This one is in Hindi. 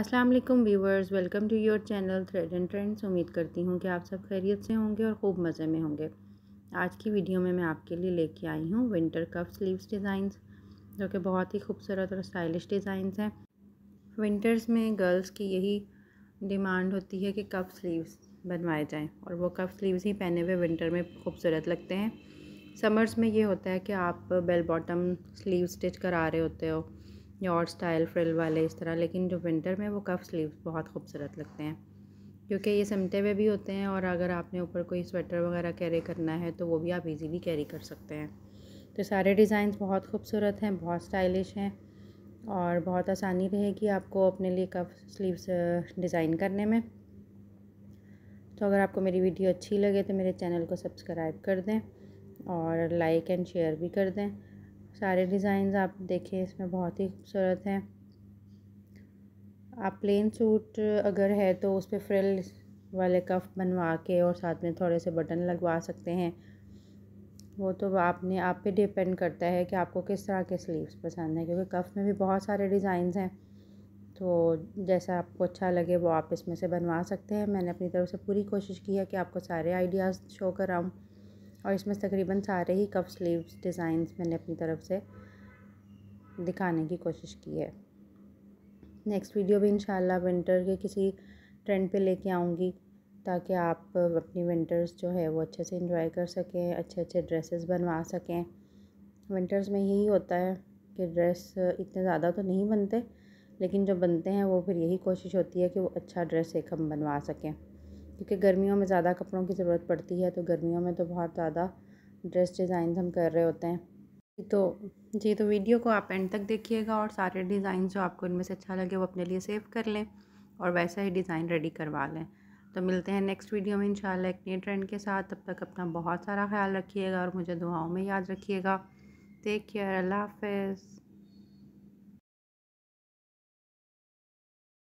अस्सलाम वालेकुम viewers welcome to your channel thread and trends उम्मीद करती हूँ कि आप सब खैरियत से होंगे और ख़ूब मज़े में होंगे आज की वीडियो में मैं आपके लिए लेके आई हूँ विंटर कफ स्लीव्स डिज़ाइंस जो कि बहुत ही खूबसूरत और स्टाइलिश डिज़ाइंस हैं विंटर्स में गर्ल्स की यही डिमांड होती है कि कफ स्लीव्स बनवाए जाएँ और वो कफ स्लीव्स ही पहने हुए विंटर में खूबसूरत लगते हैं समर्स में ये होता है कि आप बेल बॉटम स्लीव स्टिच करा रहे होते हो यॉर्ड स्टाइल फ्रिल वाले इस तरह लेकिन जो विंटर में वो कफ स्लीव्स बहुत खूबसूरत लगते हैं क्योंकि ये सिमटे हुए भी होते हैं और अगर आपने ऊपर कोई स्वेटर वगैरह कैरी करना है तो वो भी आप इजीली कैरी कर सकते हैं तो सारे डिज़ाइंस बहुत खूबसूरत हैं बहुत स्टाइलिश हैं और बहुत आसानी रहेगी आपको अपने लिए कफ स्लीव्स डिज़ाइन करने में तो अगर आपको मेरी वीडियो अच्छी लगे तो मेरे चैनल को सब्सक्राइब कर दें और लाइक एंड शेयर भी कर दें सारे डिज़ाइन आप देखें इसमें बहुत ही खूबसूरत हैं आप प्लेन सूट अगर है तो उस पर फ्रिल वाले कफ बनवा के और साथ में थोड़े से बटन लगवा सकते हैं वो तो आपने आप पे डिपेंड करता है कि आपको किस तरह के स्लीव्स पसंद हैं क्योंकि कफ़ में भी बहुत सारे डिज़ाइंस हैं तो जैसा आपको अच्छा लगे वो आप इसमें से बनवा सकते हैं मैंने अपनी तरफ से पूरी कोशिश की है कि आपको सारे आइडियाज़ शो कराऊँ और इसमें तकरीबन सारे ही कफ स्लीव्स डिज़ाइन मैंने अपनी तरफ से दिखाने की कोशिश की है नेक्स्ट वीडियो भी इंशाल्लाह विंटर के किसी ट्रेंड पे लेके आऊँगी ताकि आप अपनी विंटर्स जो है वो अच्छे से इंजॉय कर सकें अच्छे अच्छे ड्रेसेस बनवा सकें विंटर्स में यही होता है कि ड्रेस इतने ज़्यादा तो नहीं बनते लेकिन जो बनते हैं वो फिर यही कोशिश होती है कि वो अच्छा ड्रेस एक हम बनवा सकें क्योंकि गर्मियों में ज़्यादा कपड़ों की ज़रूरत पड़ती है तो गर्मियों में तो बहुत ज़्यादा ड्रेस डिज़ाइन हम कर रहे होते हैं तो जी तो वीडियो को आप एंड तक देखिएगा और सारे डिज़ाइन जो आपको इनमें से अच्छा लगे वो अपने लिए सेव कर लें और वैसा ही डिज़ाइन रेडी करवा लें तो मिलते हैं नेक्स्ट वीडियो में इंशाल्लाह एक नए ट्रेंड के साथ तब तक अपना बहुत सारा ख्याल रखिएगा और मुझे दुआओं में याद रखिएगा टेक केयर अल्लाह हाफिज़